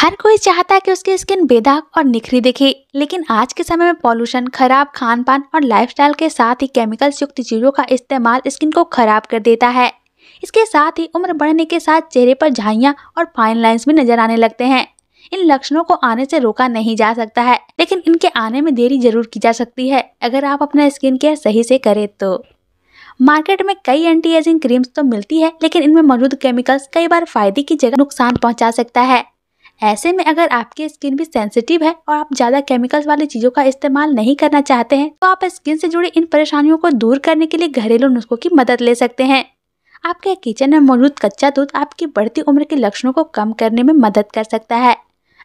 हर कोई चाहता है कि उसकी स्किन बेदाग और निखरी दिखे लेकिन आज के समय में पॉल्यूशन खराब खान पान और लाइफस्टाइल के साथ ही केमिकल्स युक्त चीज़ों का इस्तेमाल स्किन को खराब कर देता है इसके साथ ही उम्र बढ़ने के साथ चेहरे पर झाइया और फाइन लाइन्स भी नजर आने लगते हैं इन लक्षणों को आने से रोका नहीं जा सकता है लेकिन इनके आने में देरी जरूर की जा सकती है अगर आप अपना स्किन केयर सही से करें तो मार्केट में कई एंटी एजिंग क्रीम्स तो मिलती है लेकिन इनमें मौजूद केमिकल्स कई बार फायदे की जगह नुकसान पहुंचा सकता है ऐसे में अगर आपकी स्किन भी सेंसिटिव है और आप ज्यादा केमिकल्स वाली चीजों का इस्तेमाल नहीं करना चाहते हैं तो आप स्किन से जुड़ी इन परेशानियों को दूर करने के लिए घरेलू नुस्खों की मदद ले सकते हैं आपके किचन में मौजूद कच्चा दूध आपकी बढ़ती उम्र के लक्षणों को कम करने में मदद कर सकता है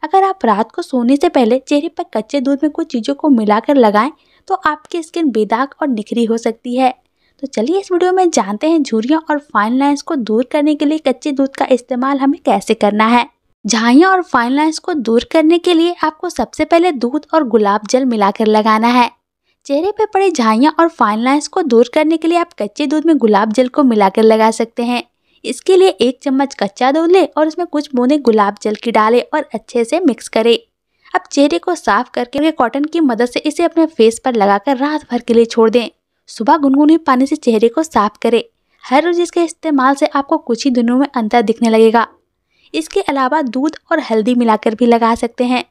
अगर आप रात को सोने से पहले चेहरे पर कच्चे दूध में कुछ चीज़ों को मिलाकर लगाएं तो आपकी स्किन बेदाग और निखरी हो सकती है तो चलिए इस वीडियो में जानते हैं झुरियाँ और फाइन लाइन्स को दूर करने के लिए कच्चे दूध का इस्तेमाल हमें कैसे करना है झाइया और फाइन लाइन्स को दूर करने के लिए आपको सबसे पहले दूध और गुलाब जल मिलाकर लगाना है चेहरे पर पड़े झाइयाँ और फाइन लाइन्स को दूर करने के लिए आप कच्चे दूध में गुलाब जल को मिलाकर लगा सकते हैं इसके लिए एक चम्मच कच्चा दूध लें और उसमें कुछ बूंदे गुलाब जल की डालें और अच्छे से मिक्स करें अब चेहरे को साफ करके कॉटन की मदद से इसे अपने फेस पर लगाकर रात भर के लिए छोड़ दें सुबह गुनगुने पानी से चेहरे को साफ करें हर रोज इसके इस्तेमाल से आपको कुछ ही दिनों में अंतर दिखने लगेगा इसके अलावा दूध और हल्दी मिलाकर भी लगा सकते हैं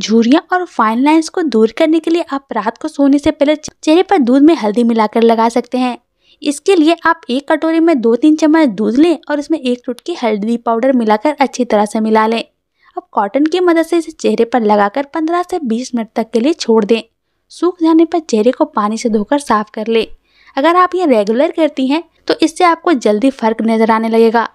झूरियाँ और फाइन लाइन्स को दूर करने के लिए आप रात को सोने से पहले चेहरे पर दूध में हल्दी मिलाकर लगा सकते हैं इसके लिए आप एक कटोरी में दो तीन चम्मच दूध लें और इसमें एक टुटकी हल्दी पाउडर मिलाकर अच्छी तरह से मिला लें अब कॉटन की मदद से इसे चेहरे पर लगाकर 15 से 20 मिनट तक के लिए छोड़ दें सूख जाने पर चेहरे को पानी से धोकर साफ कर लें अगर आप ये रेगुलर करती हैं तो इससे आपको जल्दी फर्क नज़र आने लगेगा